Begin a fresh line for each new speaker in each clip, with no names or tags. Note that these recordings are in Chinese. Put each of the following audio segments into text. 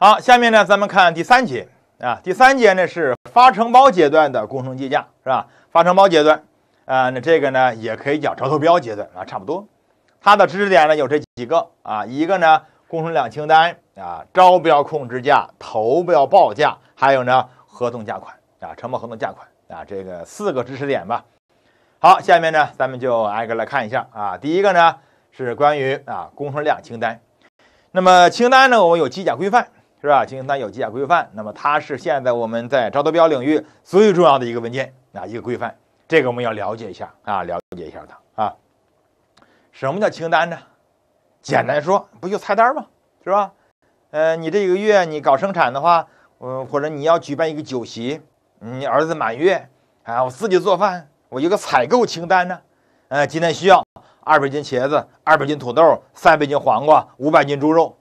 好，下面呢，咱们看第三节啊，第三节呢是发承包阶段的工程计价，是吧？发承包阶段，啊，那这个呢也可以叫招投标阶段啊，差不多。它的知识点呢有这几个啊，一个呢工程量清单啊，招标控制价、投标报价，还有呢合同价款啊，承包合同价款啊，这个四个知识点吧。好，下面呢咱们就挨个来看一下啊，第一个呢是关于啊工程量清单，那么清单呢我们有计价规范。是吧？清单有几项规范，那么它是现在我们在招投标领域最重要的一个文件啊，一个规范，这个我们要了解一下啊，了解一下它啊。什么叫清单呢？简单说，不就菜单吗？是吧？呃，你这一个月你搞生产的话，呃，或者你要举办一个酒席，你儿子满月，啊，我自己做饭，我一个采购清单呢，呃，今天需要二百斤茄子，二百斤土豆，三百斤黄瓜，五百斤猪肉。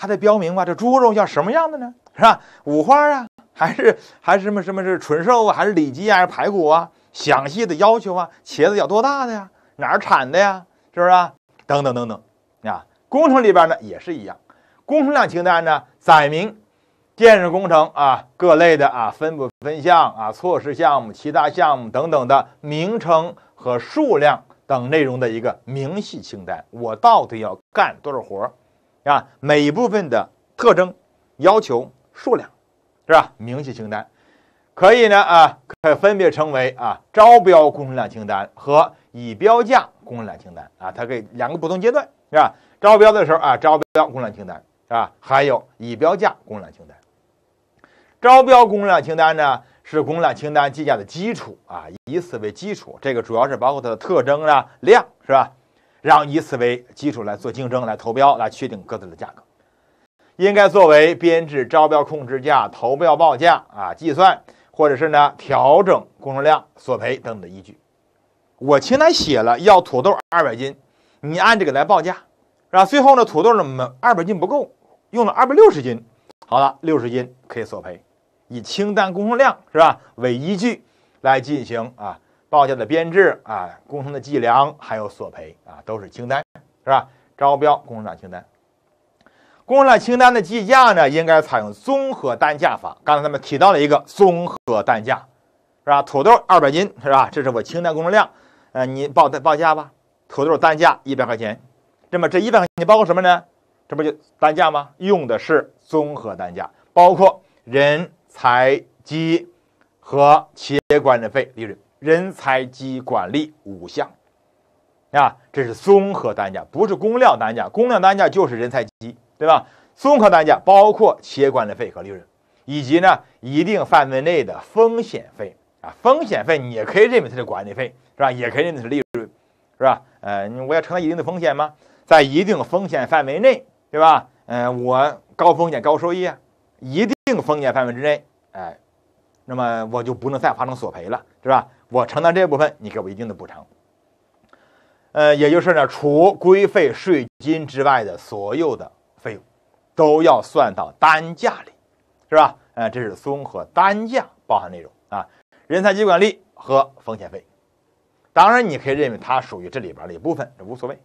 还得标明吧，这猪肉要什么样的呢？是吧？五花啊，还是还是什么什么？是纯瘦啊，还是里脊啊，排骨啊？详细的要求啊？茄子要多大的呀？哪儿产的呀？是不是？等等等等，啊，工程里边呢也是一样，工程量清单呢载明，建设工程啊各类的啊分不分项啊措施项目其他项目等等的名称和数量等内容的一个明细清单。我到底要干多少活？啊，每一部分的特征要求数量，是吧？明细清单可以呢啊，可以分别称为啊招标工程量清单和已标价工程量清单啊，它可以两个不同阶段是吧？招标的时候啊，招标工程量清单是吧？还有已标价工程量清单，招标工程量清单呢是工程量清单计价的基础啊，以此为基础，这个主要是包括它的特征啊量是吧？然后以此为基础来做竞争、来投标、来确定各自的价格，应该作为编制招标控制价、投标报价啊、计算或者是呢调整工程量索赔等等的依据。我清单写了要土豆二百斤，你按这个来报价，是吧？最后呢，土豆呢们二百斤不够，用了二百六十斤，好了，六十斤可以索赔，以清单工程量是吧为依据来进行啊。报价的编制啊，工程的计量，还有索赔啊，都是清单，是吧？招标工程量清单，工程量清单的计价呢，应该采用综合单价法。刚才咱们提到了一个综合单价，是吧？土豆二百斤，是吧？这是我清单工程量，呃，你报的报价吧？土豆单价一百块钱，那么这一百块钱包括什么呢？这不就单价吗？用的是综合单价，包括人、才机和企业管理费、利润。人才及管理五项，啊，这是综合单价，不是工料单价。工料单价就是人才机，对吧？综合单价包括企业管理费和利润，以及呢一定范围内的风险费啊。风险费你也可以认为它是管理费，是吧？也可以认为是利润，是吧？呃，我要承担一定的风险吗？在一定风险范围内，对吧？嗯，我高风险高收益，啊，一定风险范围之内，哎，那么我就不能再发生索赔了，是吧？我承担这部分，你给我一定的补偿。呃，也就是呢，除规费、税金之外的所有的费用，都要算到单价里，是吧？呃，这是综合单价包含内容啊，人才及管理和风险费。当然，你可以认为它属于这里边的一部分，这无所谓。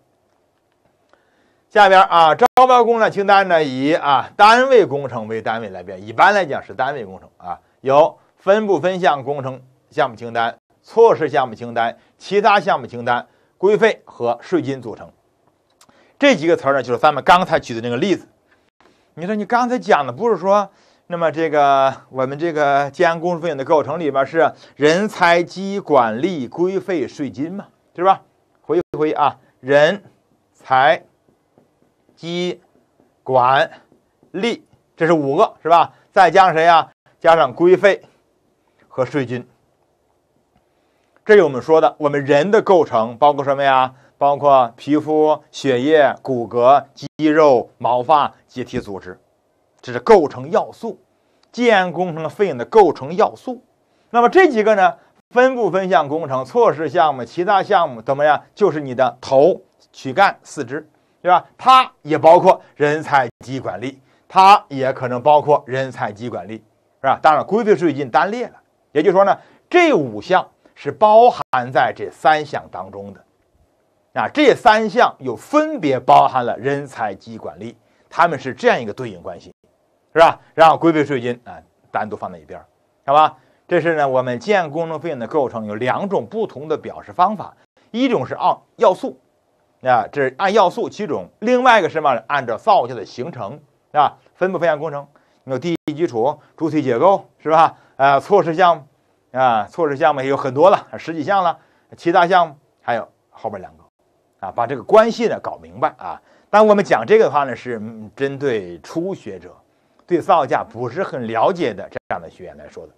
下边啊，招标工程清单呢，以啊单位工程为单位来编，一般来讲是单位工程啊，有分部分项工程项目清单。措施项目清单、其他项目清单、规费和税金组成，这几个词儿呢，就是咱们刚才举的那个例子。你说你刚才讲的不是说，那么这个我们这个建公工费用的构成里边是人才、机、管理、规费、税金嘛，对吧？回忆回忆啊，人才、机、管理，这是五个，是吧？再加上谁呀？加上规费和税金。这是我们说的，我们人的构成包括什么呀？包括皮肤、血液、骨骼、肌肉、毛发、结缔组织，这是构成要素。建安工程费用的构成要素，那么这几个呢？分部分项工程、措施项目、其他项目怎么样？就是你的头、躯干、四肢，对吧？它也包括人才及管理，它也可能包括人才及管理，是吧？当然，规则是已经单列了。也就是说呢，这五项。是包含在这三项当中的，啊，这三项又分别包含了人才、机、管理，他们是这样一个对应关系，是吧？然后规避税金啊，单独放在一边，好吧？这是呢，我们建工程费用的构成有两种不同的表示方法，一种是按要素，啊，这是按要素；，其中另外一个什么？按照造价的形成，啊，分部分项工程，有地基础、主体结构，是吧？啊，措施项目。啊，措施项目也有很多了，十几项了，其他项目还有后边两个，啊，把这个关系呢搞明白啊。但我们讲这个的话呢，是针对初学者，对造价不是很了解的这样的学员来说的。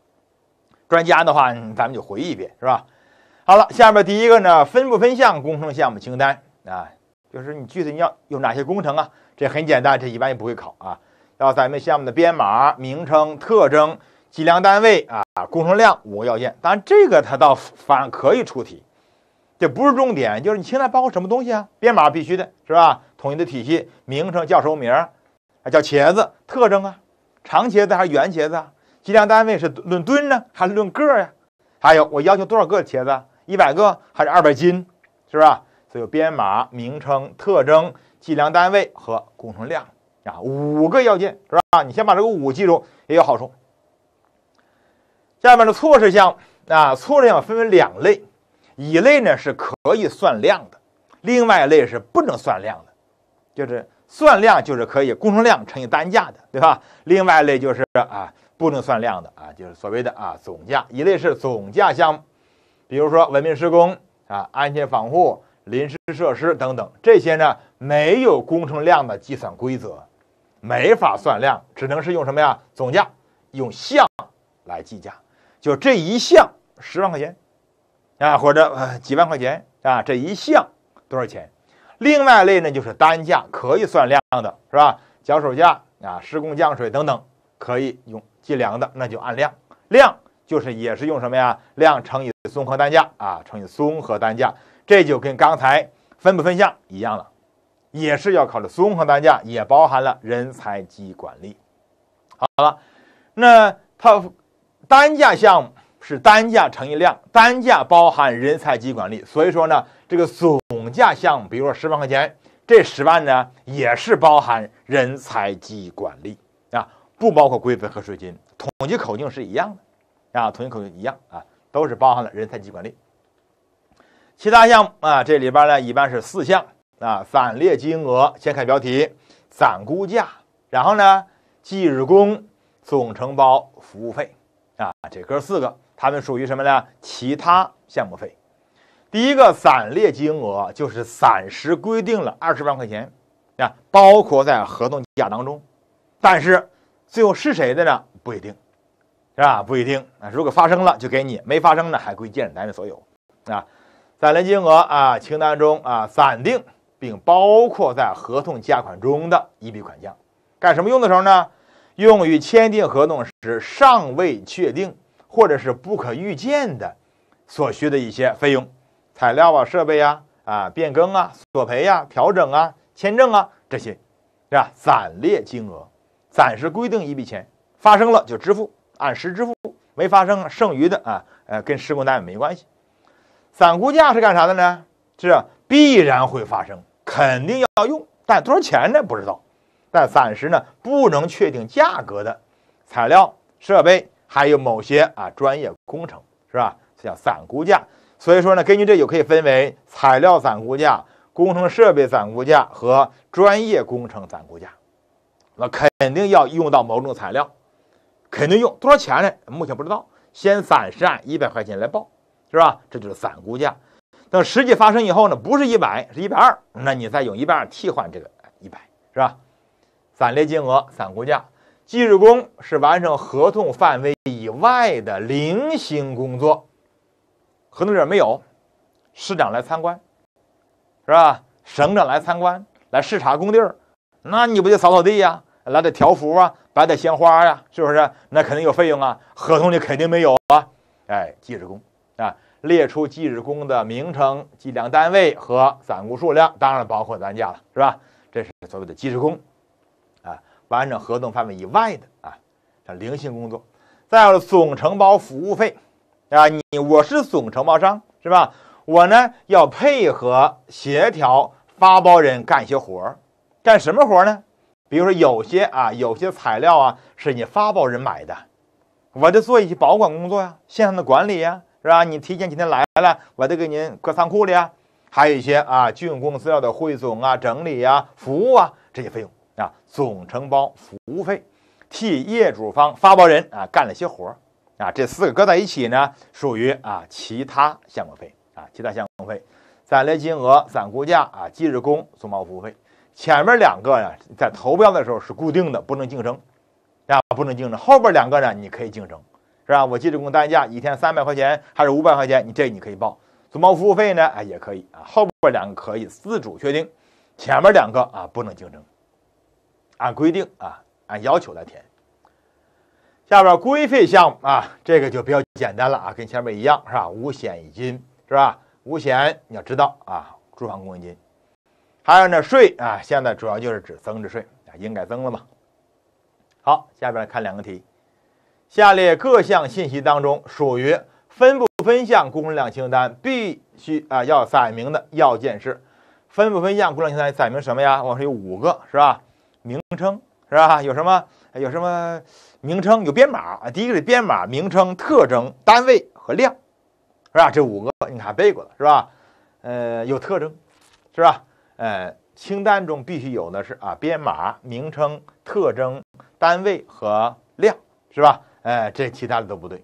专家的话，咱们就回忆一遍，是吧？好了，下面第一个呢，分不分项工程项目清单啊，就是你具体你要有哪些工程啊？这很简单，这一般也不会考啊。要咱们项目的编码、名称、特征。计量单位啊工程量五个要件，当然这个它倒反可以出题，这不是重点，就是你清单包括什么东西啊？编码必须的是吧？统一的体系，名称叫什么名儿啊？叫茄子，特征啊，长茄子还是圆茄子啊？计量单位是论吨呢还是论个呀？还有我要求多少个茄子？一百个还是二百斤？是吧？所以编码、名称、特征、计量单位和工程量啊，五个要件是吧？你先把这个五记住也有好处。下面的措施项啊，措施项分为两类，一类呢是可以算量的，另外一类是不能算量的，就是算量就是可以工程量乘以单价的，对吧？另外一类就是啊不能算量的啊，就是所谓的啊总价，一类是总价项目，比如说文明施工啊、安全防护、临时设施等等，这些呢没有工程量的计算规则，没法算量，只能是用什么呀？总价用项来计价。就这一项十万块钱啊，或者几万块钱啊，这一项多少钱？另外一类呢，就是单价可以算量的，是吧？脚手架啊、施工降水等等，可以用计量的，那就按量。量就是也是用什么呀？量乘以综合单价啊，乘以综合单价，这就跟刚才分不分项一样了，也是要考虑综合单价，也包含了人才及管理。好了，那它。单价项目是单价乘以量，单价包含人才及管理，所以说呢，这个总价项目，比如说十万块钱，这十万呢也是包含人才及管理啊，不包括规费和税金，统计口径是一样的啊，统计口径一样啊，都是包含了人才及管理。其他项目啊，这里边呢一般是四项啊，散列金额，先看标题，暂估价，然后呢，计日工，总承包服务费。啊，这哥四个，他们属于什么呢？其他项目费。第一个散列金额就是暂时规定了二十万块钱，啊，包括在合同价当中，但是最后是谁的呢？不一定，是吧？不一定啊。如果发生了就给你，没发生呢还归建设单位所有啊。散列金额啊，清单中啊暂定并包括在合同价款中的一笔款项，干什么用的时候呢？用于签订合同时尚未确定或者是不可预见的所需的一些费用、材料啊、设备呀、啊变更啊、索赔呀、调整啊、签证啊这些，是吧？暂列金额，暂时规定一笔钱，发生了就支付，按时支付，没发生剩余的啊，呃，跟施工单位没关系。暂估价是干啥的呢？是必然会发生，肯定要用，但多少钱呢？不知道。但暂时呢不能确定价格的材料设备，还有某些啊专业工程是吧？这叫散估价。所以说呢，根据这就可以分为材料散估价、工程设备散估价和专业工程散估价。那肯定要用到某种材料，肯定用多少钱呢？目前不知道，先暂时按一百块钱来报，是吧？这就是散估价。等实际发生以后呢，不是一百，是一百二，那你再用一百二替换这个一百，是吧？散列金额、散估价，计日工是完成合同范围以外的零星工作，合同里没有。市长来参观，是吧？省长来参观，来视察工地儿，那你不就扫扫地呀？来点条幅啊，摆点鲜花呀，是不是？那肯定有费用啊，合同里肯定没有啊。哎，计日工啊，列出计日工的名称、计量单位和散估数量，当然包括单价了，是吧？这是所谓的计日工。完整合同范围以外的啊，像零星工作，再有总承包服务费，啊，你我是总承包商是吧？我呢要配合协调发包人干一些活儿，干什么活儿呢？比如说有些啊，有些材料啊是你发包人买的，我就做一些保管工作呀，线上的管理呀，是吧？你提前几天来了，我得给您搁仓库里啊，还有一些啊竣工资料的汇总啊、整理啊、服务啊这些费用。啊，总承包服务费，替业主方发包人啊干了些活儿，啊，这四个搁在一起呢，属于啊其他项目费啊，其他项目费，攒了金额、攒估价啊，计日工、总包服务费，前面两个呀，在投标的时候是固定的，不能竞争，啊，不能竞争。后边两个呢，你可以竞争，是吧？我计日工单价一天三百块钱还是五百块钱，你这你可以报。总包服务费呢，哎，也可以啊，后边两个可以自主确定，前面两个啊不能竞争。按规定啊，按要求来填。下边规费项目啊，这个就比较简单了啊，跟前面一样是吧？五险一金是吧？五险你要知道啊，住房公积金，还有呢税啊，现在主要就是指增值税啊，应该增了嘛。好，下边来看两个题。下列各项信息当中，属于分不分项工程量清单必须啊要载明的要件是分不分项工程清单载明什么呀？我说有五个是吧？名称是吧？有什么？有什么名称？有编码啊。第一个是编码、名称、特征、单位和量，是吧？这五个，你看背过了是吧？呃，有特征是吧？呃，清单中必须有的是啊，编码、名称、特征、单位和量，是吧？哎，这其他的都不对。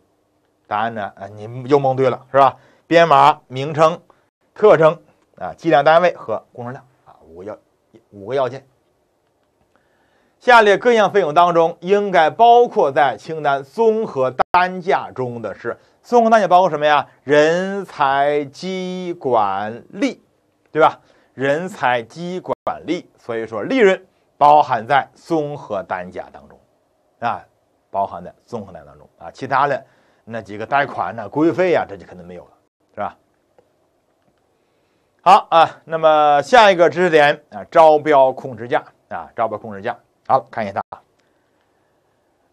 答案呢？啊，你又蒙对了是吧？编码、名称、特征啊，计量单位和工程量啊，五个要五个要件。下列各项费用当中，应该包括在清单综合单价中的是综合单价包括什么呀？人才、机、管、利，对吧？人才、机、管、利，所以说利润包含在综合单价当中，啊，包含在综合单当中啊。其他的那几个贷款呢、规费呀，这就可能没有了，是吧？好啊，那么下一个知识点啊，招标控制价啊，招标控制价。好，看一下它。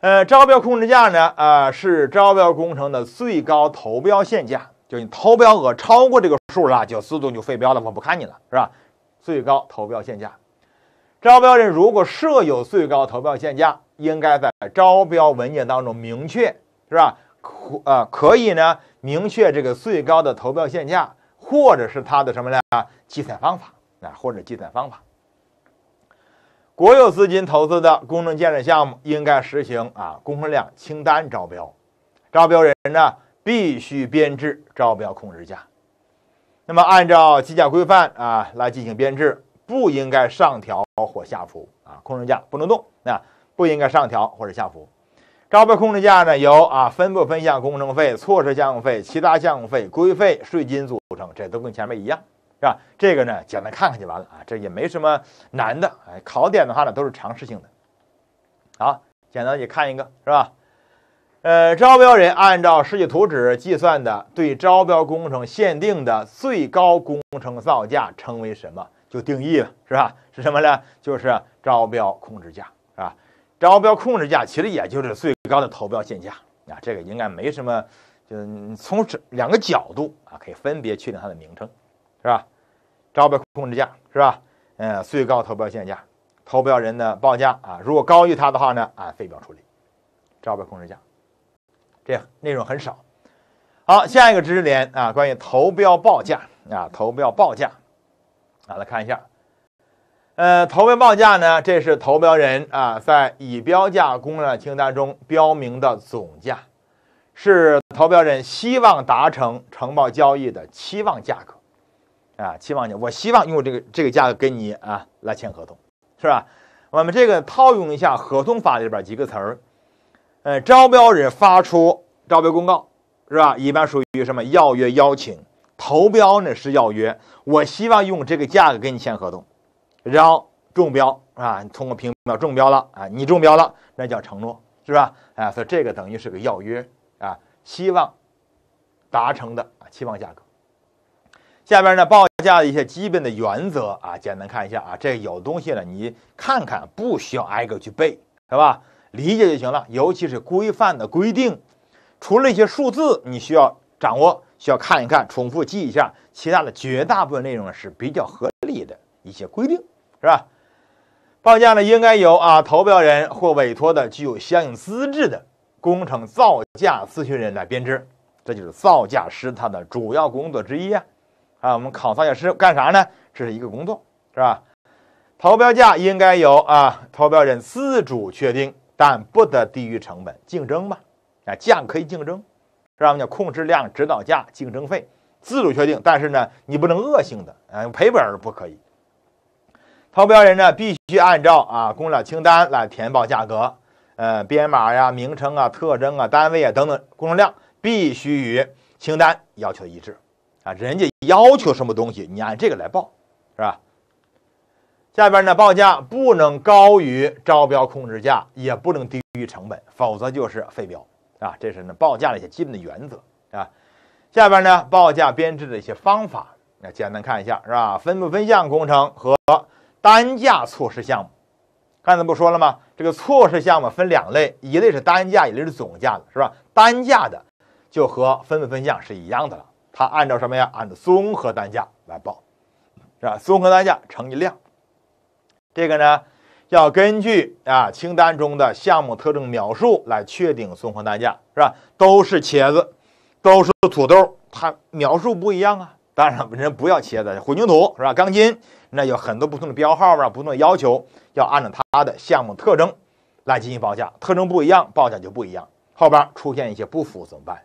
呃，招标控制价呢，啊，是招标工程的最高投标限价，就你投标额超过这个数了，就自动就废标了，我不看你了，是吧？最高投标限价，招标人如果设有最高投标限价，应该在招标文件当中明确，是吧？可啊，可以呢，明确这个最高的投标限价，或者是它的什么呢？计算方法啊，或者计算方法。国有资金投资的工程建设项目应该实行啊工程量清单招标，招标人呢必须编制招标控制价，那么按照计价规范啊来进行编制，不应该上调或下浮啊控制价不能动啊不应该上调或者下浮，招标控制价呢由啊分部分项工程费、措施项目费、其他项目费、规费、税金组成，这都跟前面一样。是吧？这个呢，简单看看就完了啊，这也没什么难的。哎，考点的话呢，都是常识性的。好，简单也看一个，是吧？呃，招标人按照设计图纸计算的对招标工程限定的最高工程造价称为什么？就定义了，是吧？是什么呢？就是招标控制价，是吧？招标控制价其实也就是最高的投标限价啊。这个应该没什么，就是从两个角度啊，可以分别确定它的名称。是吧？招标控制价是吧？嗯，最高投标限价，投标人的报价啊，如果高于他的话呢，按废标处理。招标控制价，这样内容很少。好，下一个知识点啊，关于投标报价啊，投标报价啊，来看一下。呃，投标报价呢，这是投标人啊在已标价公程清单中标明的总价，是投标人希望达成承包交易的期望价格。啊，期望价，我希望用这个这个价格跟你啊来签合同，是吧？我们这个套用一下合同法里边几个词儿，呃，招标人发出招标公告，是吧？一般属于什么要约邀请？投标呢是要约，我希望用这个价格跟你签合同，然后中标啊，通过评标中标了啊，你中标了，那叫承诺，是吧？啊，所以这个等于是个要约啊，希望达成的啊期望价格。下边呢报。报价的一些基本的原则啊，简单看一下啊，这有东西呢，你看看，不需要挨个去背，是吧？理解就行了。尤其是规范的规定，除了一些数字，你需要掌握，需要看一看，重复记一下。其他的绝大部分内容是比较合理的一些规定，是吧？报价呢，应该由啊，投标人或委托的具有相应资质的工程造价咨询人来编制，这就是造价师他的主要工作之一啊。啊，我们考察也是干啥呢？这是一个工作，是吧？投标价应该由啊投标人自主确定，但不得低于成本，竞争嘛？啊，价可以竞争，是吧？叫控制量、指导价、竞争费，自主确定，但是呢，你不能恶性的，啊，赔本儿不可以。投标人呢，必须按照啊工料清单来填报价格，呃，编码呀、名称啊、特征啊、单位啊等等，工程量必须与清单要求一致。啊，人家要求什么东西，你按这个来报，是吧？下边呢，报价不能高于招标控制价，也不能低于成本，否则就是废标啊。这是呢，报价的一些基本的原则啊。下边呢，报价编制的一些方法，那简单看一下，是吧？分部分项工程和单价措施项目，刚才不说了吗？这个措施项目分两类，一类是单价，一类是总价的，是吧？单价的就和分部分项是一样的了。它按照什么呀？按照综合单价来报，是吧？综合单价乘以量，这个呢，要根据啊清单中的项目特征描述来确定综合单价，是吧？都是茄子，都是土豆，它描述不一样啊。当然，人不要茄子，混凝土是吧？钢筋那有很多不同的标号啊，不同的要求，要按照它的项目特征来进行报价，特征不一样，报价就不一样。后边出现一些不符怎么办？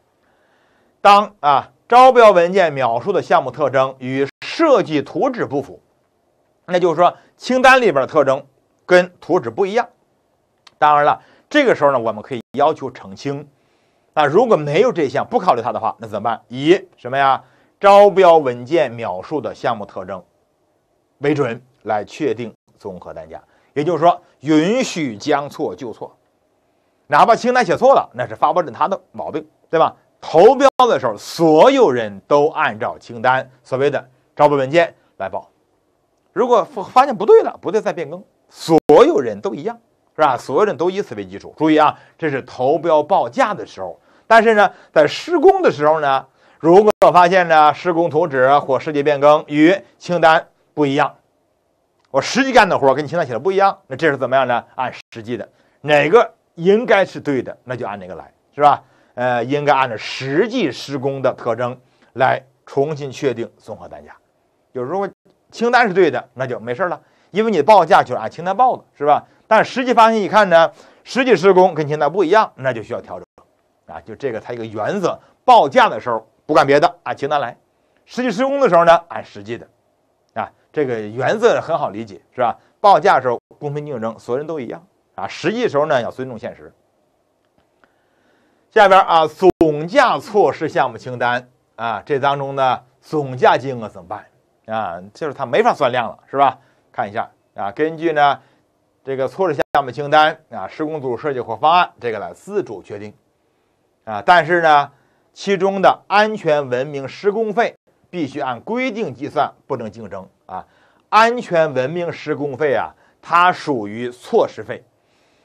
当啊。招标文件描述的项目特征与设计图纸不符，那就是说清单里边的特征跟图纸不一样。当然了，这个时候呢，我们可以要求澄清。那如果没有这项，不考虑它的话，那怎么办？以什么呀？招标文件描述的项目特征为准来确定综合单价。也就是说，允许将错就错，哪怕清单写错了，那是发包准他的毛病，对吧？投标的时候，所有人都按照清单所谓的招标文件来报。如果发现不对了，不对再变更，所有人都一样，是吧？所有人都以此为基础。注意啊，这是投标报价的时候。但是呢，在施工的时候呢，如果发现呢施工图纸或设计变更与清单不一样，我实际干的活儿跟清单写的不一样，那这是怎么样呢？按实际的，哪个应该是对的，那就按哪个来，是吧？呃，应该按照实际施工的特征来重新确定综合单价。有时候清单是对的，那就没事儿了，因为你报价就是按清单报的，是吧？但实际发现一看呢，实际施工跟清单不一样，那就需要调整啊。就这个，它一个原则：报价的时候不干别的，按清单来；实际施工的时候呢，按实际的。啊，这个原则很好理解，是吧？报价时候公平竞争，所有人都一样啊。实际时候呢，要尊重现实。下边啊，总价措施项目清单啊，这当中呢，总价金额怎么办啊？就是它没法算量了，是吧？看一下啊，根据呢这个措施项目清单啊，施工组织设计或方案这个呢自主确定啊，但是呢，其中的安全文明施工费必须按规定计算，不能竞争啊。安全文明施工费啊，它属于措施费，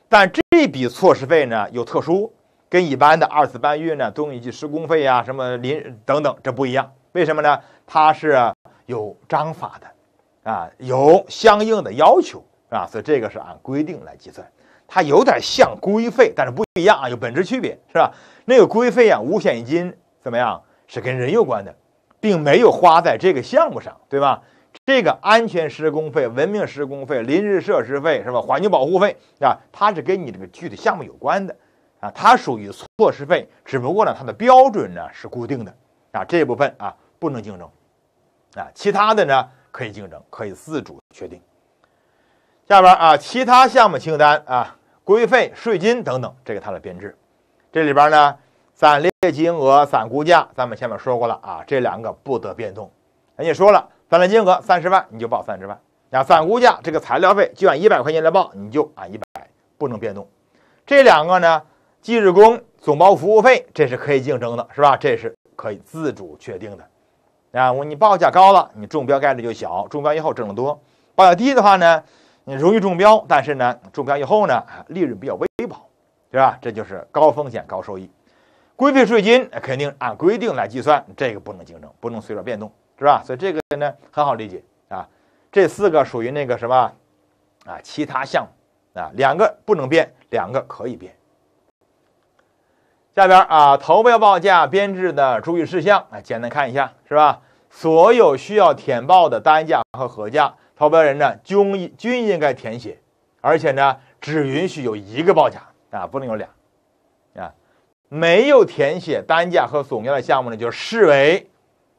但这笔措施费呢有特殊。跟一般的二次搬运呢，多用一施工费呀，什么临等等，这不一样。为什么呢？它是有章法的，啊，有相应的要求，啊，所以这个是按规定来计算。它有点像规费，但是不一样啊，有本质区别，是吧？那个规费啊，五险一金怎么样？是跟人有关的，并没有花在这个项目上，对吧？这个安全施工费、文明施工费、临时设施费是吧？环境保护费啊，它是跟你这个具体项目有关的。啊，它属于措施费，只不过呢，它的标准呢是固定的啊，这一部分啊不能竞争，啊，其他的呢可以竞争，可以自主确定。下边啊，其他项目清单啊，规费、税金等等，这个它的编制，这里边呢，散列金额、散估价，咱们前面说过了啊，这两个不得变动。人家说了，散列金额三十万，你就报三十万；那散估价这个材料费就按一百块钱来报，你就按一百，不能变动。这两个呢？计日工总包服务费，这是可以竞争的，是吧？这是可以自主确定的，啊，我你报价高了，你中标概率就小；中标以后挣得多。报价低的话呢，你容易中标，但是呢，中标以后呢，利润比较微薄，对吧？这就是高风险高收益。规费税金肯定按规定来计算，这个不能竞争，不能随便变动，是吧？所以这个呢，很好理解啊。这四个属于那个什么啊？其他项目啊，两个不能变，两个可以变。下边啊，投标报价编制的注意事项啊，简单看一下，是吧？所有需要填报的单价和合价，投标人呢均均应该填写，而且呢，只允许有一个报价啊，不能有俩啊。没有填写单价和总价的项目呢，就视为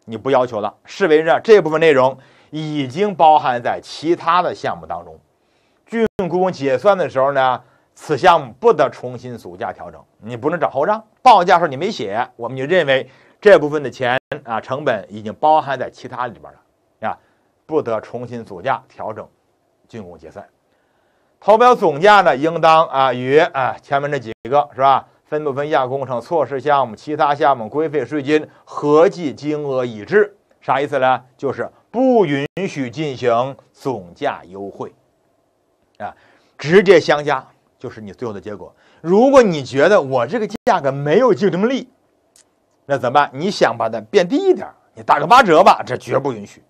你不要求了，视为呢这部分内容已经包含在其他的项目当中。竣工结算的时候呢。此项目不得重新组价调整，你不能找后账。报价时候你没写，我们就认为这部分的钱啊成本已经包含在其他里边了啊，不得重新组价调整竣工结算。投标总价呢，应当啊与啊前面这几个是吧？分不分亚工程、措施项目、其他项目、规费、税金，合计金额一致。啥意思呢？就是不允许进行总价优惠啊，直接相加。就是你最后的结果。如果你觉得我这个价格没有竞争力，那怎么办？你想把它变低一点，你打个八折吧，这绝不允许。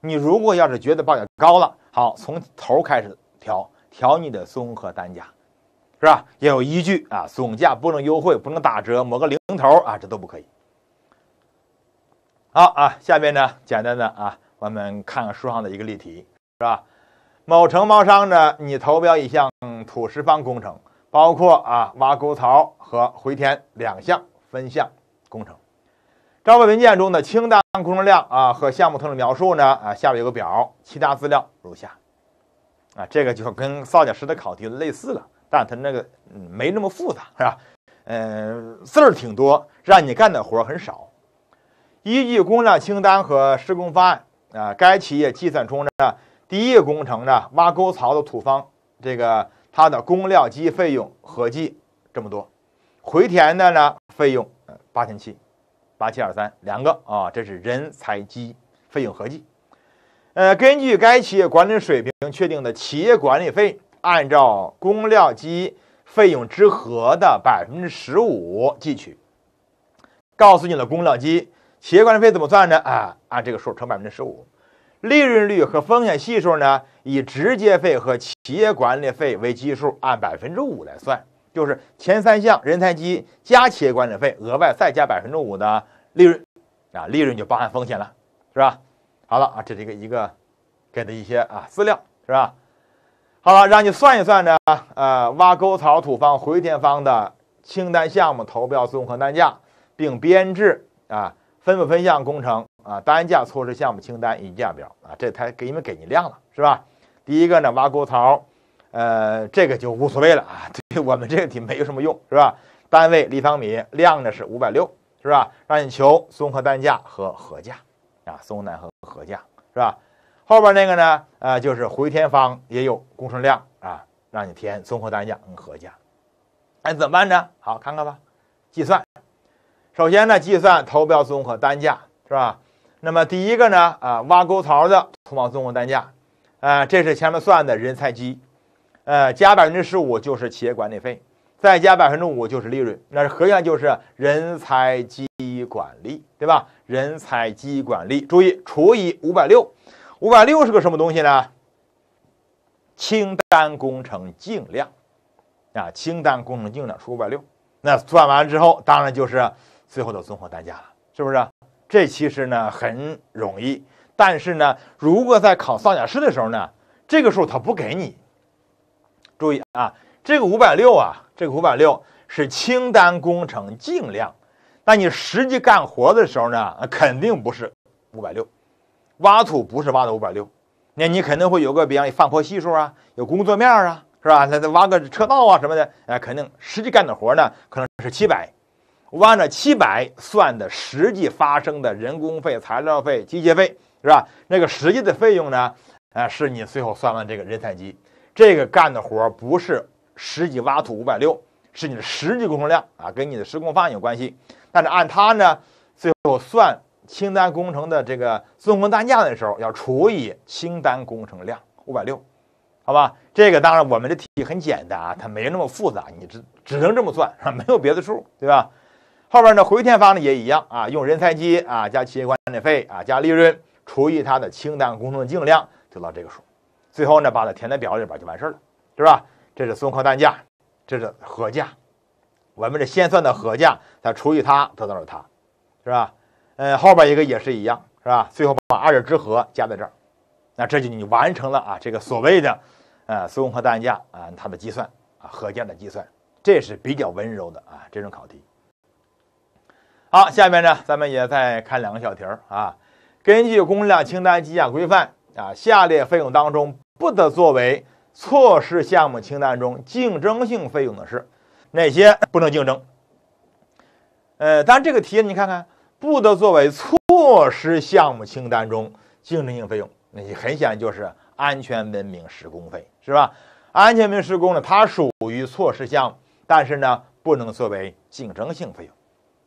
你如果要是觉得报价高了，好，从头开始调调你的综合单价，是吧？要有依据啊，总价不能优惠，不能打折，抹个零头啊，这都不可以。好啊，下面呢，简单的啊，我们看看书上的一个例题，是吧？某承包商呢，你投标一项土石方工程，包括啊挖沟槽和回填两项分项工程。招标文件中的清单工程量啊和项目特征描述呢啊下面有个表，其他资料如下啊这个就跟造价师的考题类似了，但他那个嗯、没那么复杂是吧？嗯，字儿挺多，让你干的活儿很少。依据工程量清单和施工方案啊，该企业计算出呢第一个工程呢，挖沟槽的土方，这个它的工料机费用合计这么多，回填的呢费用，呃，八千七，八七二三两个啊，这是人才机费用合计。呃，根据该企业管理水平确定的企业管理费，按照工料机费用之和的百分之十五计取。告诉你了，工料机企业管理费怎么算呢？啊，按这个数乘百分之十五。利润率和风险系数呢？以直接费和企业管理费为基数，按百分之五来算，就是前三项人才基加企业管理费，额外再加百分之五的利润，啊，利润就包含风险了，是吧？好了啊，这是一个一个给的一些啊资料，是吧？好了，让你算一算呢，呃，挖沟槽土方、回填方的清单项目投标综合单价，并编制啊分不分项工程。啊，单价措施项目清单已价表啊，这他给你们给你量了是吧？第一个呢，挖沟槽，呃，这个就无所谓了啊，对我们这个题没有什么用是吧？单位立方米量呢是五百六是吧？让你求综合单价和合价啊，综合和合价是吧？后边那个呢，呃，就是回填方也有工程量啊，让你填综合单价和合价，哎，怎么办呢？好，看看吧，计算。首先呢，计算投标综合单价是吧？那么第一个呢，啊，挖沟槽的通往综合单价，啊，这是前面算的人才机，呃，加百分之十五就是企业管理费，再加百分之五就是利润，那是合算就是人才机管理，对吧？人才机管理，注意除以五百六，五百六是个什么东西呢？清单工程净量，啊，清单工程净量除五百六，那算完之后，当然就是最后的综合单价了，是不是？这其实呢很容易，但是呢，如果在考造价师的时候呢，这个数他不给你。注意啊，这个五百六啊，这个五百六是清单工程净量，那你实际干活的时候呢，肯定不是五百六，挖土不是挖的五百六，那你肯定会有个比方，你放坡系数啊，有工作面啊，是吧？那挖个车道啊什么的，哎，肯定实际干的活呢，可能是七百。按照七百算的实际发生的人工费、材料费、机械费是吧？那个实际的费用呢？啊，是你最后算完这个人才机，这个干的活儿不是实际挖土五百六，是你的实际工程量啊，跟你的施工方案有关系。但是按它呢，最后算清单工程的这个综合单价的时候，要除以清单工程量五百六，好吧？这个当然我们的题很简单啊，它没那么复杂，你只只能这么算，是吧？没有别的数，对吧？后边呢，回填法呢也一样啊，用人才机啊加企业管理费啊加利润除以它的清单工程的净量，得到这个数，最后呢把它填在表里边就完事儿了，是吧？这是综合单价，这是合价，我们是先算的合价，再除以它得到了它，是吧？嗯，后边一个也是一样，是吧？最后把二者之和加在这儿，那这就你完成了啊这个所谓的呃综合单价啊它的计算啊合价的计算，这是比较温柔的啊这种考题。好，下面呢，咱们也再看两个小题儿啊。根据《工程量清单计价规范》啊，下列费用当中不得作为措施项目清单中竞争性费用的是哪些？不能竞争。呃，但这个题你看看，不得作为措施项目清单中竞争性费用，那些很显然就是安全文明施工费是吧？安全文明施工呢，它属于措施项，但是呢，不能作为竞争性费用。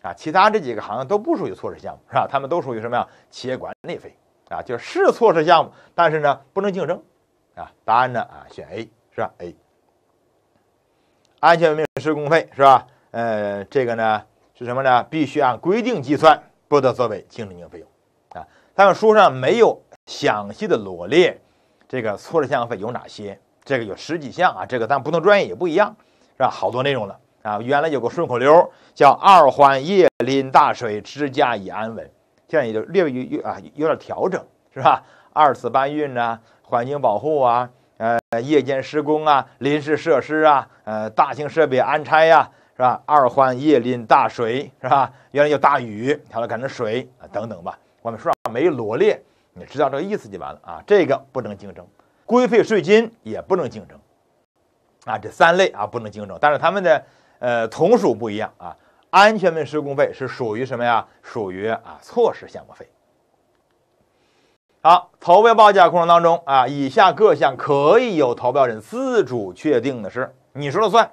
啊，其他这几个好像都不属于措施项目是吧？他们都属于什么呀？企业管理费啊，就是措施项目，但是呢不能竞争，啊，答案呢啊选 A 是吧？A，安全文明施工费是吧？呃，这个呢是什么呢？必须按规定计算，不得作为竞争性费用啊。他们书上没有详细的罗列这个措施项目费有哪些，这个有十几项啊，这个但不同专业也不一样是吧？好多内容了。啊，原来有个顺口溜叫“二环夜临大水之家已安稳”，现在也就略微有啊有点调整，是吧？二次搬运呐，环境保护啊，呃，夜间施工啊，临时设施啊，呃，大型设备安拆呀，是吧？二环夜临大水，是吧？原来有大雨，后来改成水啊，等等吧。我们书上没罗列，你知道这个意思就完了啊。这个不能竞争，规费税金也不能竞争，啊，这三类啊不能竞争，但是他们的。呃，同属不一样啊，安全面施工费是属于什么呀？属于啊措施项目费。好，投标报价过程当中啊，以下各项可以由投标人自主确定的是，你说了算，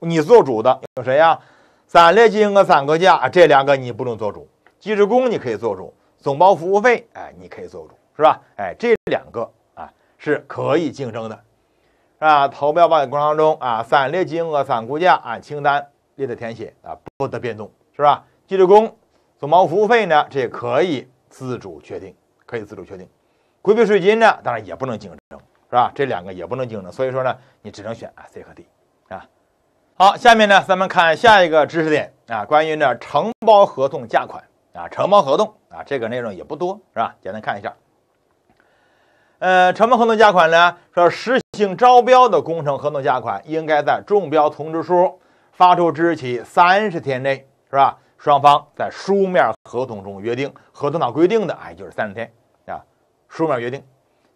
你做主的有谁呀？散列金额、散格价这两个你不能做主，技术工你可以做主，总包服务费哎你可以做主，是吧？哎，这两个啊是可以竞争的。是吧？投标报价过程当中啊，散列金额、散估价按清单列的填写啊，不得变动，是吧？记日工、总包服务费呢，这也可以自主确定，可以自主确定。规避税金呢，当然也不能竞争，是吧？这两个也不能竞争，所以说呢，你只能选啊 C 和 D 啊。好，下面呢，咱们看下一个知识点啊，关于呢承包合同价款啊，承包合同啊，这个内容也不多，是吧？简单看一下。呃，承包合同价款呢，说实。性招标的工程合同价款，应该在中标通知书发出之日起三十天内，是吧？双方在书面合同中约定，合同上规定的，哎，就是三十天啊，书面约定。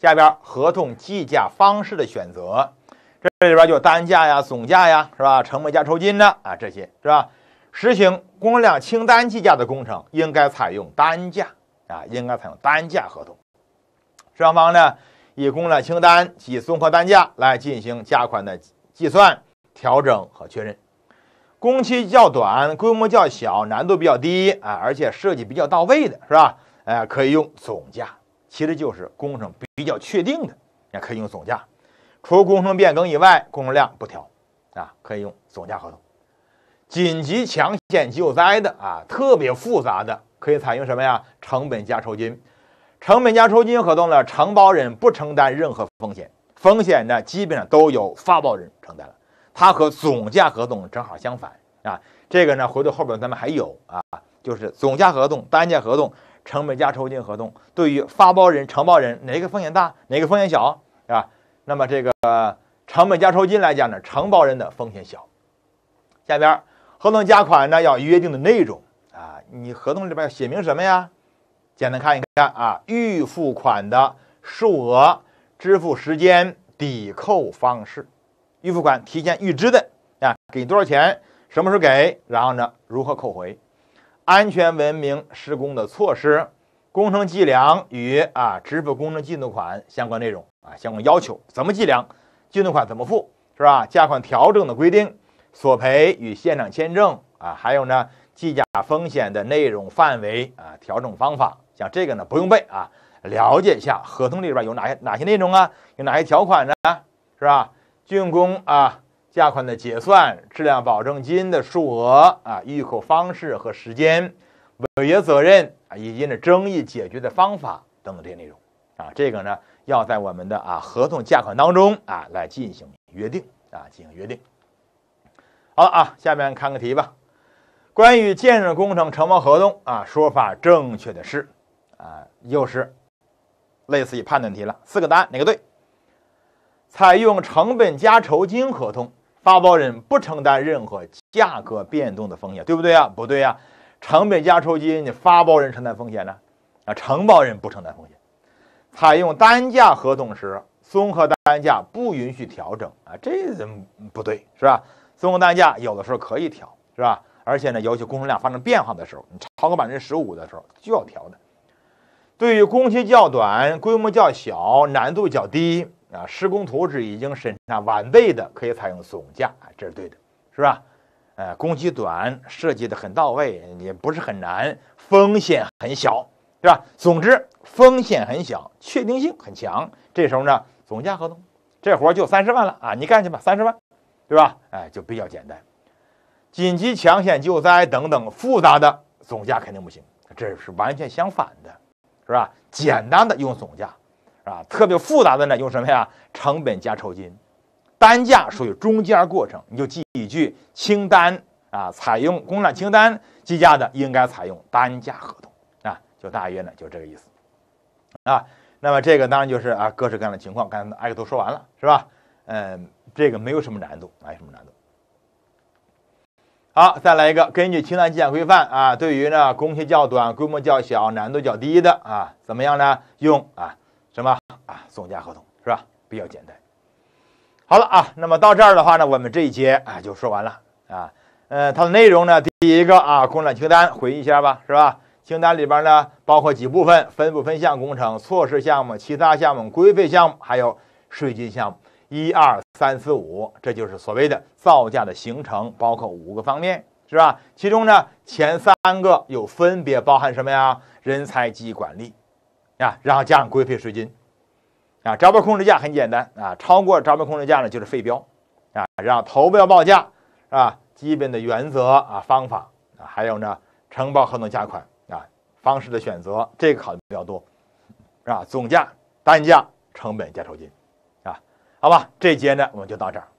下边合同计价方式的选择，这里边就单价呀、总价呀，是吧？成本加酬金的啊，这些是吧？实行工量清单计价的工程，应该采用单价啊，应该采用单价合同。双方呢？以工暖清单及综合单价来进行价款的计算、调整和确认。工期较短、规模较小、难度比较低啊，而且设计比较到位的是吧？哎，可以用总价，其实就是工程比较确定的，也可以用总价。除工程变更以外，工程量不调啊，可以用总价合同。紧急抢险救灾的啊，特别复杂的，可以采用什么呀？成本加酬金。成本加酬金合同呢，承包人不承担任何风险，风险呢基本上都由发包人承担了。它和总价合同正好相反啊。这个呢，回头后边咱们还有啊，就是总价合同、单价合同、成本加酬金合同，对于发包人、承包人哪个风险大，哪个风险小，啊？那么这个成本加酬金来讲呢，承包人的风险小。下边合同加款呢要约定的内容啊，你合同里边写明什么呀？简单看一看啊，预付款的数额、支付时间、抵扣方式，预付款提前预支的啊，给多少钱，什么时候给，然后呢，如何扣回？安全文明施工的措施，工程计量与啊支付工程进度款相关内容啊，相关要求，怎么计量，进度款怎么付，是吧？价款调整的规定，索赔与现场签证。啊，还有呢，计价风险的内容范围啊，调整方法，像这个呢不用背啊，了解一下合同里边有哪些哪些内容啊，有哪些条款呢？是吧？竣工啊，价款的结算，质量保证金的数额啊，预扣方式和时间，违约责任啊，以及呢争议解决的方法等等这些内容啊，这个呢要在我们的啊合同价款当中啊来进行约定啊，进行约定。好了啊，下面看个题吧。关于建设工程承包合同啊，说法正确的是啊，又是类似于判断题了。四个答案哪个对？采用成本加酬金合同，发包人不承担任何价格变动的风险，对不对啊？不对呀，成本加酬金你发包人承担风险呢，啊，承包人不承担风险。采用单价合同时，综合单价不允许调整啊，这人不对是吧？综合单价有的时候可以调是吧？而且呢，要求工程量发生变化的时候，你超过百分之十五的时候就要调的。对于工期较短、规模较小、难度较低啊，施工图纸已经审查完备的，可以采用总价啊，这是对的，是吧？呃，工期短，设计的很到位，也不是很难，风险很小，对吧？总之风险很小，确定性很强，这时候呢，总价合同，这活就三十万了啊，你干去吧，三十万，对吧？哎，就比较简单。紧急抢险救灾等等复杂的总价肯定不行，这是完全相反的，是吧？简单的用总价，是吧？特别复杂的呢用什么呀？成本加酬金，单价属于中间过程，你就记一句清单啊。采用工暖清单计价的，应该采用单价合同啊。就大约呢就这个意思啊。那么这个当然就是啊各式各样的情况，刚才挨个都说完了，是吧？嗯，这个没有什么难度，没什么难度。好，再来一个。根据清单计价规范啊，对于呢工期较短、规模较小、难度较低的啊，怎么样呢？用啊什么啊总价合同是吧？比较简单。好了啊，那么到这儿的话呢，我们这一节啊就说完了啊。呃，它的内容呢，第一个啊，工程清单回忆一下吧，是吧？清单里边呢包括几部分：分部分项工程、措施项目、其他项目、规费项目，还有税金项目。一二三四五，这就是所谓的造价的形成，包括五个方面，是吧？其中呢，前三个又分别包含什么呀？人才及管理，啊，然后加上规费、税金，啊，招标控制价很简单啊，超过招标控制价呢就是废标，啊，然后投标报价，啊，基本的原则啊、方法，啊，还有呢，承包合同价款啊方式的选择，这个考的比较多，是吧？总价、单价、成本加酬金。好吧，这节呢我们就到这儿。